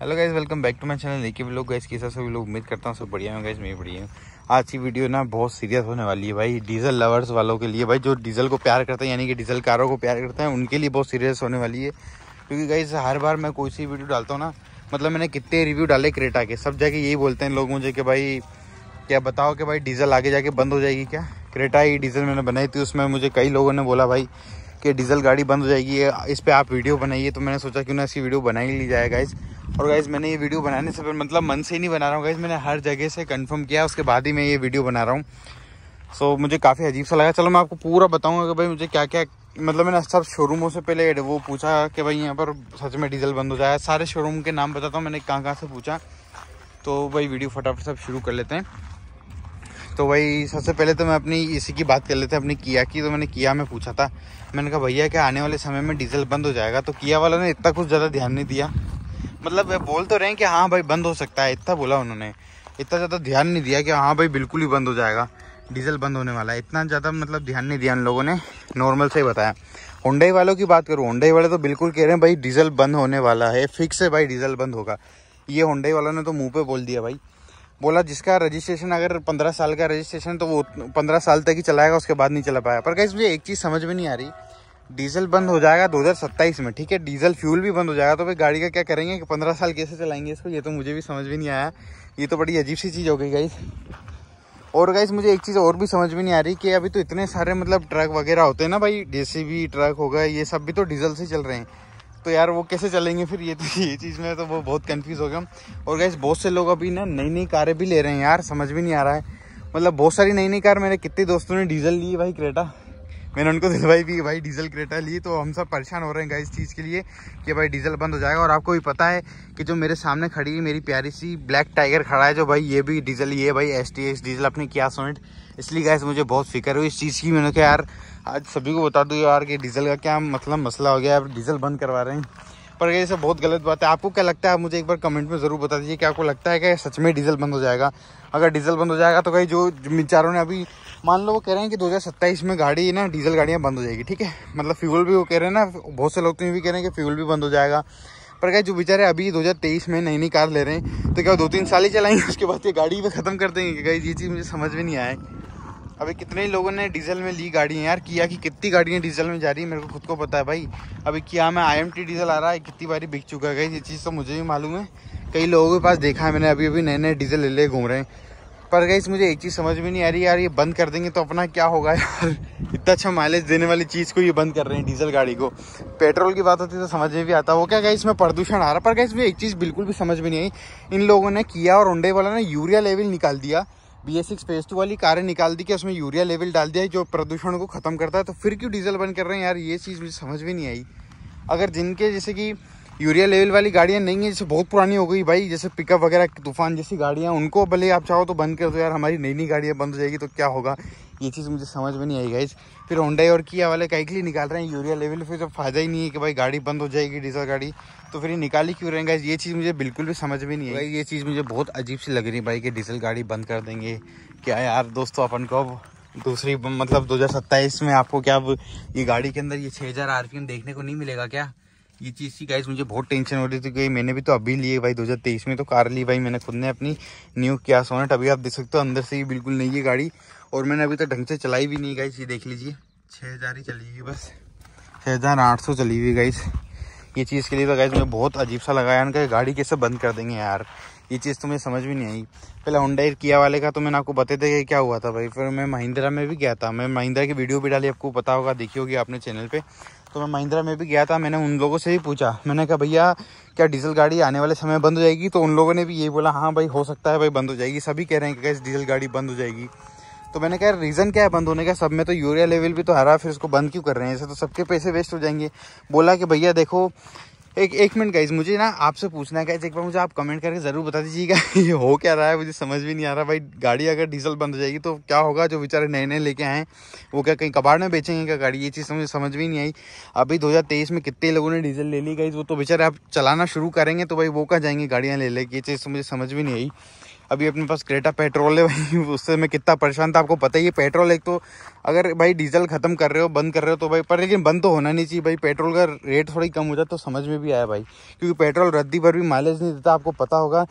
hello guys welcome back to my channel देखिए भी लोग गाइज कैसा सभी लोग उम्मीद करता हूँ सब बढ़िया हूँ गाइज मैं बढ़िया हूँ आज की वीडियो ना बहुत सीरियस होने वाली है भाई डीजल लवर्स वालों के लिए भाई जो डीजल को प्यार करते हैं यानी कि डीजल कारों को प्यार करते हैं उनके लिए बहुत सीरियस होने वाली है क्योंकि गाइज हर बार मैं कोई सी वीडियो डालता हूँ ना मतलब मैंने कितने रिव्यू डाले क्रेटा के सब जगह यही बोलते हैं लोग मुझे कि भाई क्या बताओ कि भाई डीजल आगे जाके बंद हो जाएगी क्या क्रेटा ही डीजल मैंने बनाई थी उसमें मुझे कई लोगों ने बोला भाई कि डीजल गाड़ी बंद हो जाएगी इस पर आप वीडियो बनाइए तो मैंने सोचा क्यों ना इसकी वीडियो बना ही ली जाए गाइज़ और गाइज़ मैंने ये वीडियो बनाने से मतलब मन से ही नहीं बना रहा हूँ गाइज़ मैंने हर जगह से कन्फर्म किया उसके बाद ही मैं ये वीडियो बना रहा हूँ सो मुझे काफ़ी अजीब सा लगा चलो मैं आपको पूरा बताऊँगा कि भाई मुझे क्या क्या मतलब मैंने सब शोरूमों से पहले वो पूछा कि भाई यहाँ पर सच में डीजल बंद हो जाए सारे शोरूम के नाम बताता हूँ मैंने कहाँ कहाँ से पूछा तो भाई वीडियो फटाफट सब शुरू कर लेते हैं तो वही सबसे पहले तो मैं अपनी इसी की बात कर लेते हैं अपनी किया की तो मैंने किया में पूछा था मैंने कहा भैया क्या आने वाले समय में डीजल बंद हो जाएगा तो किया वालों ने इतना कुछ ज़्यादा ध्यान नहीं दिया मतलब बोल तो रहे हैं कि हाँ भाई बंद हो सकता है इतना बोला उन्होंने इतना ज़्यादा ध्यान नहीं दिया कि हाँ भाई बिल्कुल ही बंद हो जाएगा डीजल बंद होने वाला है इतना ज़्यादा मतलब ध्यान नहीं दिया उन लोगों ने नॉर्मल से ही बताया होंडई वालों की बात करूँ होंडई वाले तो बिल्कुल कह रहे हैं भाई डीजल बंद होने वाला है फिक्स है भाई डीजल बंद होगा ये होंडाई वालों ने तो मुँह पे बोल दिया भाई बोला जिसका रजिस्ट्रेशन अगर पंद्रह साल का रजिस्ट्रेशन तो वो पंद्रह साल तक ही चलाएगा उसके बाद नहीं चला पाया पर कैसे मुझे एक चीज़ समझ में नहीं आ रही डीजल बंद हो जाएगा सत्ताईस में ठीक है डीजल फ्यूल भी बंद हो जाएगा तो भाई गाड़ी का क्या करेंगे कि पंद्रह साल कैसे चलाएंगे इसको ये तो मुझे भी समझ में नहीं आया ये तो बड़ी अजीब सी चीज़ हो गई गाइस और गाइस मुझे एक चीज़ और भी समझ में नहीं आ रही कि अभी तो इतने सारे मतलब ट्रक वगैरह होते हैं ना भाई जे ट्रक हो गए ये सब भी तो डीजल से चल रहे हैं तो यार वो कैसे चलेंगे फिर ये तो ये चीज़ में तो वो बहुत कन्फ्यूज़ हो गया और गैस बहुत से लोग अभी ना नई नई कारें भी ले रहे हैं यार समझ भी नहीं आ रहा है मतलब बहुत सारी नई नई कार मेरे कितने दोस्तों ने डीजल ली भाई क्रेटा मैंने उनको दिलवाई भी भाई डीजल क्रेटा ली तो हम सब परेशान हो रहे हैं इस चीज़ के लिए कि भाई डीजल बंद हो जाएगा और आपको भी पता है कि जो मेरे सामने खड़ी है मेरी प्यारी सी ब्लैक टाइगर खड़ा है जो भाई ये भी डीजल ये भाई एस टी एस डीजल अपनी क्या सोनेट इसलिए गाय मुझे बहुत फिक्र हुई इस चीज़ की मैंने कहा यार आज सभी को बता दूँ यार कि डीजल का क्या मतलब मसला हो गया आप डीजल बंद करवा रहे हैं पर ये सब बहुत गलत बात है आपको क्या लगता है आप मुझे एक बार कमेंट में ज़रूर बता दीजिए कि आपको लगता है कि सच में डीजल बंद हो जाएगा अगर डीजल बंद हो जाएगा तो कहीं जो विचारों ने अभी मान लो वो कह रहे हैं कि 2027 में गाड़ी ना डीजल गाड़ियाँ बंद हो जाएगी ठीक है मतलब फ्यूल भी वो कह रहे हैं ना बहुत से लोग तो ये भी कह रहे हैं कि फ्यूल भी बंद हो जाएगा पर क्या जो बेचारे अभी 2023 में नई नई कार ले रहे हैं तो क्या दो तीन साल ही चलाएंगे उसके बाद ये गाड़ी भी ख़त्म कर देंगे क्या ये चीज़ मुझे समझ में नहीं आए अभी कितने ही लोगों ने डीजल में ली गाड़ी है यार किया कि कितनी गाड़ियाँ डीजल में जा रही है मेरे को खुद को पता है भाई अभी किया मैं आई डीजल आ रहा है कितनी बारी बिक चुका है ये चीज़ तो मुझे भी मालूम है कई लोगों के पास देखा है मैंने अभी अभी नए नए डीजल ले ले घूम रहे हैं पर गई मुझे एक चीज़ समझ में नहीं आ रही यार ये बंद कर देंगे तो अपना क्या होगा यार इतना अच्छा माइलेज देने वाली चीज़ को ये बंद कर रहे हैं डीजल गाड़ी को पेट्रोल की बात होती है तो समझ में भी आता वो क्या गई इसमें प्रदूषण आ रहा पर गई मुझे एक चीज़ बिल्कुल भी समझ में नहीं आई इन लोगों ने किया और उंडे वाला ने यूरिया लेवल निकाल दिया बी एस सिक्स टू वाली कारें निकाल दी कि उसमें यूरिया लेवल डाल दिया है जो प्रदूषण को ख़त्म करता है तो फिर क्यों डीजल बंद कर रहे हैं यार ये चीज़ मुझे समझ में नहीं आई अगर जिनके जैसे कि यूरिया लेवल वाली गाड़ियाँ नहीं है जैसे बहुत पुरानी हो गई भाई जैसे पिकअप वगैरह तूफान जैसी गाड़ियाँ उनको भले आप चाहो तो बंद कर दो यार हमारी नई नई गाड़ियाँ बंद हो जाएगी तो क्या होगा ये चीज़ मुझे समझ में नहीं आई गाइज फिर होंडाई और किया वाले कहीं के लिए निकाल रहे हैं यूरिया लेवल फिर तो फ़ायदा ही नहीं है कि भाई गाड़ी बंद हो जाएगी डीजल गाड़ी तो फिर ये निकाली क्यों रहेंगे गाइज ये चीज़ मुझे बिल्कुल भी समझ में नहीं आई ये चीज़ मुझे बहुत अजीब सी लग रही है भाई कि डीजल गाड़ी बंद कर देंगे क्या यार दोस्तों अपन को अब दूसरी मतलब दो में आपको क्या अब ये गाड़ी के अंदर ये छः हज़ार देखने को नहीं मिलेगा क्या ये चीज़ की गाइस मुझे बहुत टेंशन हो रही थी कि मैंने भी तो अभी लिए भाई 2023 में तो कार ली भाई मैंने खुद ने अपनी न्यू क्या सोनेट अभी आप देख सकते हो अंदर से ही बिल्कुल नहीं है गाड़ी और मैंने अभी तक ढंग से चलाई भी नहीं गाइस ये देख लीजिए छः हज़ार ही चली हुई बस छः हज़ार आठ सौ चली हुई गाइस ये चीज़ के लिए तो गाइस मुझे बहुत अजीब सा लगा यार गाड़ी कैसे बंद कर देंगे यार ये चीज़ तो मुझे समझ भी नहीं आई पहले होंडाई किया वाले का तो मैंने आपको बताते था कि क्या हुआ था भाई फिर मैं महिंद्रा में भी गया था मैं महिंद्रा की वीडियो भी डाली आपको पता होगा देखी होगी आपने चैनल पे तो मैं महिंद्रा में भी गया था मैंने उन लोगों से ही पूछा मैंने कहा भैया क्या डीजल गाड़ी आने वाले समय बंद हो जाएगी तो उन लोगों ने भी यही बोला हाँ भाई हो सकता है भाई बंद हो जाएगी सभी कह रहे हैं कि कैसे डीजल गाड़ी बंद हो जाएगी तो मैंने कहा रीज़न क्या है बंद होने का सब में तो यूरिया लेवल भी तो हरा फिर उसको बंद क्यों कर रहे हैं ऐसे तो सबके पैसे वेस्ट हो जाएंगे बोला कि भैया देखो एक एक मिनट गाइज मुझे ना आपसे पूछना है गाइज एक बार मुझे आप कमेंट करके ज़रूर बता दीजिएगा ये हो क्या रहा है मुझे समझ भी नहीं आ रहा भाई गाड़ी अगर डीजल बंद हो जाएगी तो क्या होगा जो बेचारे नए नए लेके आए वो क्या कहीं कबाड़ में बेचेंगे क्या गाड़ी ये चीज़ समझ तो समझ भी नहीं आई अभी दो में कितने लोगों ने डीजल ले ली गाइज वो तो बेचारे आप चलाना शुरू करेंगे तो भाई वो कहाँ जाएंगे गाड़ियाँ ले लेंगे ये चीज़ तो मुझे समझ भी नहीं आई अभी अपने पास क्रेटा पेट्रोल है भाई उससे मैं कितना परेशान था आपको पता ही है पेट्रोल एक तो अगर भाई डीजल ख़त्म कर रहे हो बंद कर रहे हो तो भाई पर लेकिन बंद तो होना नहीं चाहिए भाई पेट्रोल का रेट थोड़ी कम हो जाए तो समझ में भी आया भाई क्योंकि पेट्रोल रद्दी पर भी माइलेज नहीं देता आपको पता होगा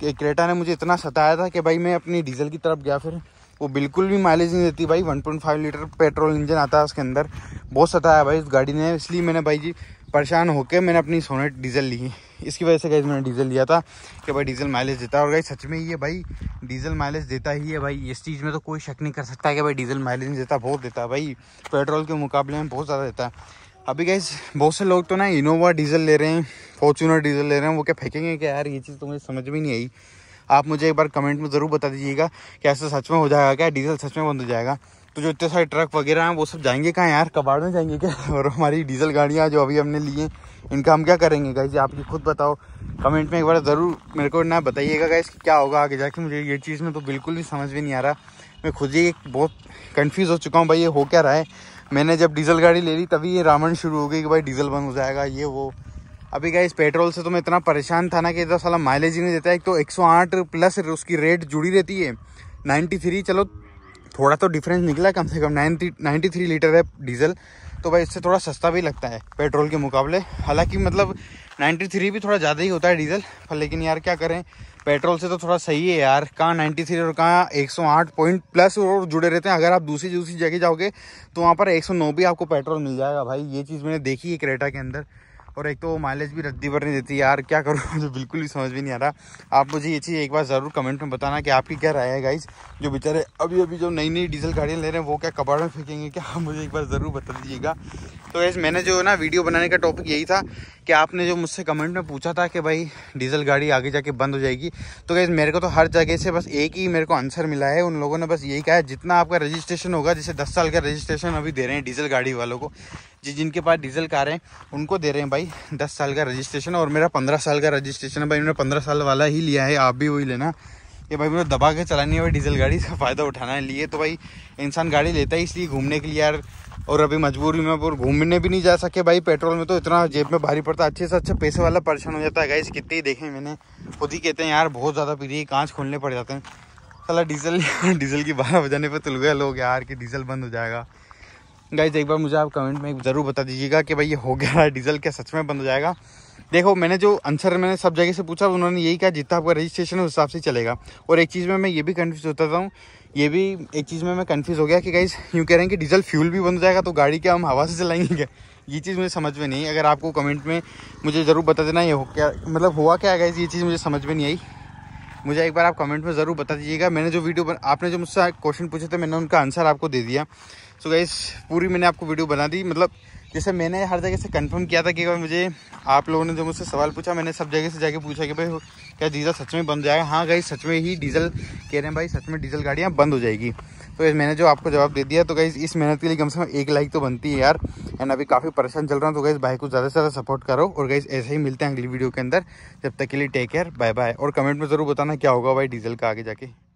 कि क्रेटा ने मुझे इतना सताया था कि भाई मैं अपनी डीजल की तरफ गया फिर वो बिल्कुल भी माइलेज नहीं देती भाई वन लीटर पेट्रोल इंजन आता है उसके अंदर बहुत सताया भाई उस गाड़ी ने इसलिए मैंने भाई जी परेशान होकर मैंने अपनी सोनेट डीजल ली इसकी वजह से गई मैंने डीजल लिया था कि भाई डीजल माइलेज देता है और गई सच में ये भाई डीजल माइलेज देता ही है भाई इस चीज़ में तो कोई शक नहीं कर सकता है कि भाई डीजल माइलेज नहीं देता बहुत देता है भाई पेट्रोल के मुकाबले में बहुत ज़्यादा देता है अभी गई बहुत से लोग तो ना इनोवा डीजल ले रहे हैं फॉर्चूनर डीजल ले रहे हैं वो क्या फेंकेंगे क्या यार ये चीज़ तो मुझे समझ में नहीं आई आप मुझे एक बार कमेंट में ज़रूर बता दीजिएगा कि ऐसा सच में हो जाएगा क्या डीजल सच में बंद हो जाएगा तो जो इतने सारे ट्रक वगैरह हैं वो सब जाएंगे कहाँ यार कबाड़ में जाएंगे क्या और हमारी डीजल गाड़ियाँ जो अभी हमने लिए इनका हम क्या करेंगे गाइज आप ये खुद बताओ कमेंट में एक बार ज़रूर मेरे को ना बताइएगा गाइज कि क्या होगा आगे जाके मुझे ये चीज़ में तो बिल्कुल भी समझ भी नहीं आ रहा मैं खुद ही बहुत कन्फ्यूज़ हो चुका हूँ भाई ये हो क्या रहा है मैंने जब डीजल गाड़ी ले ली तभी ये रामायण शुरू हो गई कि भाई डीजल बंद हो जाएगा ये वो अभी गाइज इस पेट्रोल से तो मैं इतना परेशान था ना कि इतना साला माइलेज ही नहीं देता है एक तो 108 प्लस उसकी रेट जुड़ी रहती है 93 चलो थोड़ा तो डिफरेंस निकला कम से कम नाइन्टी नाइन्टी थ्री लीटर है डीजल तो भाई इससे थोड़ा सस्ता भी लगता है पेट्रोल के मुकाबले हालांकि मतलब 93 भी थोड़ा ज़्यादा ही होता है डीजल पर लेकिन यार क्या करें पेट्रोल से तो थोड़ा सही है यार कहाँ 93 और कहाँ 108 पॉइंट प्लस और जुड़े रहते हैं अगर आप दूसरी दूसरी जगह जाओगे तो वहाँ पर 109 भी आपको पेट्रोल मिल जाएगा भाई ये चीज़ मैंने देखी है क्रेटा के अंदर और एक तो वो माइलेज भी रद्दी पर नहीं देती यार क्या करूँ मुझे बिल्कुल भी समझ भी नहीं आ रहा आप मुझे ये चीज़ एक बार ज़रूर कमेंट में बताना कि आपकी क्या राय है गाइज जो बेचारे अभी अभी जो नई नई डीजल गाड़ियाँ ले रहे हैं वो क्या कबाड़ में फेंकेंगे क्या आप मुझे एक बार ज़रूर बता दीजिएगा तो वैसे मैंने जो ना वीडियो बनाने का टॉपिक यही था कि आपने जो मुझसे कमेंट में पूछा था कि भाई डीजल गाड़ी आगे जाके बंद हो जाएगी तो गैस मेरे को तो हर जगह से बस एक ही मेरे को आंसर मिला है उन लोगों ने बस यही कहा है जितना आपका रजिस्ट्रेशन होगा जैसे दस साल का रजिस्ट्रेशन अभी दे रहे हैं डीजल गाड़ी वालों को जी जिनके पास डीजल कार हैं उनको दे रहे हैं भाई दस साल का रजिस्ट्रेशन और मेरा पंद्रह साल का रजिस्ट्रेशन है भाई उन्होंने पंद्रह साल वाला ही लिया है आप भी वही लेना ये भाई मेरे दबा के चलानी है डीजल गाड़ी इसका फ़ायदा उठाना है लिए तो भाई इंसान गाड़ी लेता है इसलिए घूमने के लिए यार और अभी मजबूरी में और घूमने भी नहीं जा सके भाई पेट्रोल में तो इतना जेब में भारी पड़ता है अच्छे से अच्छे पैसे वाला परेशान हो जाता है गाइस कितने ही देखे मैंने खुद ही कहते हैं यार बहुत ज़्यादा पी रही कांच खोलने पड़ जाते हैं सला डीजल डीजल की बारह बजाने पर तुल गया लोग यार कि डीजल बंद हो जाएगा गाइज एक बार मुझे आप कमेंट में ज़रूर बता दीजिएगा कि भाई ये हो गया डीजल क्या सच में बंद हो जाएगा देखो मैंने जो आंसर मैंने सब जगह से पूछा उन्होंने यही कहा जितना आपका रजिस्ट्रेशन है उस हिसाब से चलेगा और एक चीज़ में मैं ये भी कन्फ्यूज़ होता था ये भी एक चीज़ में मैं कन्फ्यूज़ हो गया कि गाइज यूँ कह रहे हैं कि डीजल फ्यूल भी बंद हो जाएगा तो गाड़ी क्या हम हवा से चलाएंगे क्या ये चीज़ मुझे समझ में नहीं अगर आपको कमेंट में मुझे ज़रूर बता देना ये हो क्या मतलब हुआ क्या गाइज ये चीज़ मुझे समझ में नहीं आई मुझे एक बार आप कमेंट में ज़रूर बता दीजिएगा मैंने जो वीडियो बन, आपने जो मुझसे क्वेश्चन पूछे थे मैंने उनका आंसर आपको दे दिया सो so गाइस पूरी मैंने आपको वीडियो बना दी मतलब जैसे मैंने हर जगह से कंफर्म किया था कि भाई मुझे आप लोगों ने जो मुझसे सवाल पूछा मैंने सब जगह से जाके पूछा कि भाई क्या डीज़ल सच में बंद जाएगा हाँ गई सच में ही डीज़ल कह रहे हैं भाई सच में डीज़ल गाड़ियाँ बंद हो जाएगी तो मैंने जो आपको जवाब दे दिया तो गई इस मेहनत के लिए कम से कम एक लाइक तो बनती है यार एंड अभी काफ़ी परेशान चल रहा हूँ तो गई भाई को ज़्यादा से ज़्यादा सपोर्ट करो और गई ऐसे ही मिलते हैं अगली वीडियो के अंदर जब तक के लिए टेक केयर बाय बाय और कमेंट में ज़रूर बताना क्या होगा भाई डीज़ल का आगे जाके